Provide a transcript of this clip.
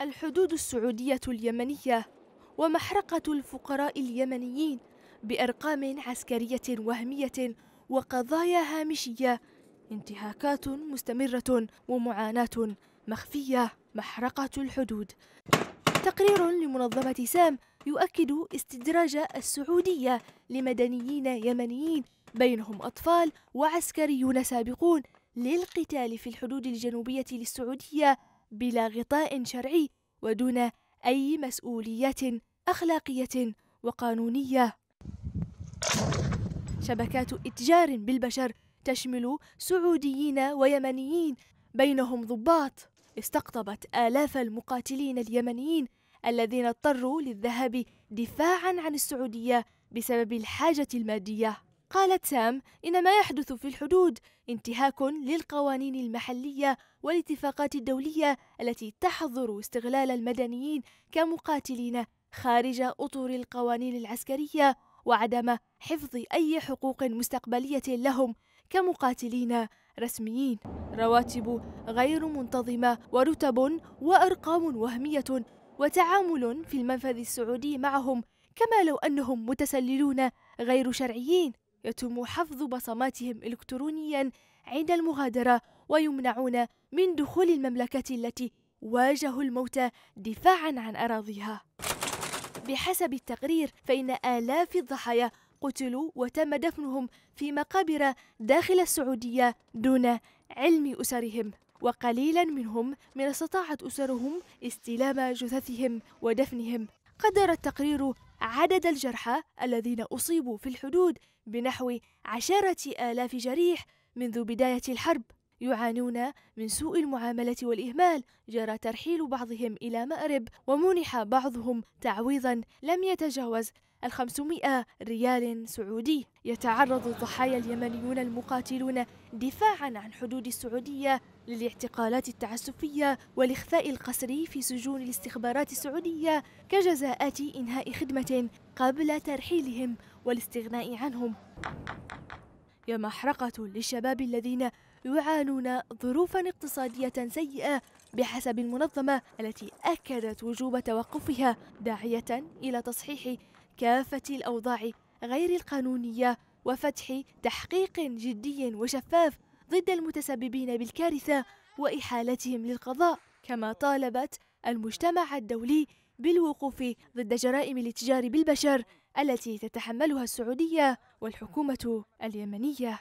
الحدود السعودية اليمنية ومحرقة الفقراء اليمنيين بأرقام عسكرية وهمية وقضايا هامشية انتهاكات مستمرة ومعاناة مخفية محرقة الحدود تقرير لمنظمة سام يؤكد استدراج السعودية لمدنيين يمنيين بينهم أطفال وعسكريون سابقون للقتال في الحدود الجنوبية للسعودية بلا غطاء شرعي ودون أي مسؤولية أخلاقية وقانونية. شبكات إتجار بالبشر تشمل سعوديين ويمنيين بينهم ضباط استقطبت آلاف المقاتلين اليمنيين الذين اضطروا للذهاب دفاعا عن السعودية بسبب الحاجة المادية قالت سام إن ما يحدث في الحدود انتهاك للقوانين المحلية والاتفاقات الدولية التي تحظر استغلال المدنيين كمقاتلين خارج أطر القوانين العسكرية وعدم حفظ أي حقوق مستقبلية لهم كمقاتلين رسميين رواتب غير منتظمة ورتب وأرقام وهمية وتعامل في المنفذ السعودي معهم كما لو أنهم متسللون غير شرعيين يتم حفظ بصماتهم إلكترونيا عند المغادرة ويمنعون من دخول المملكة التي واجهوا الموت دفاعا عن أراضيها بحسب التقرير فإن آلاف الضحايا قتلوا وتم دفنهم في مقابر داخل السعودية دون علم أسرهم وقليلا منهم من استطاعت أسرهم استلام جثثهم ودفنهم قدر التقرير عدد الجرحى الذين أصيبوا في الحدود بنحو عشرة آلاف جريح منذ بداية الحرب يعانون من سوء المعاملة والإهمال جرى ترحيل بعضهم إلى مأرب ومنح بعضهم تعويضا لم يتجاوز الخمسمائة ريال سعودي يتعرض الضحايا اليمنيون المقاتلون دفاعا عن حدود السعودية للاعتقالات التعسفية والإخفاء القسري في سجون الاستخبارات السعودية كجزاءات إنهاء خدمة قبل ترحيلهم والاستغناء عنهم هي محرقة للشباب الذين يعانون ظروفا اقتصادية سيئة بحسب المنظمة التي أكدت وجوب توقفها داعية إلى تصحيح كافة الأوضاع غير القانونية وفتح تحقيق جدي وشفاف ضد المتسببين بالكارثة وإحالتهم للقضاء كما طالبت المجتمع الدولي بالوقوف ضد جرائم الاتجار بالبشر التي تتحملها السعودية والحكومة اليمنية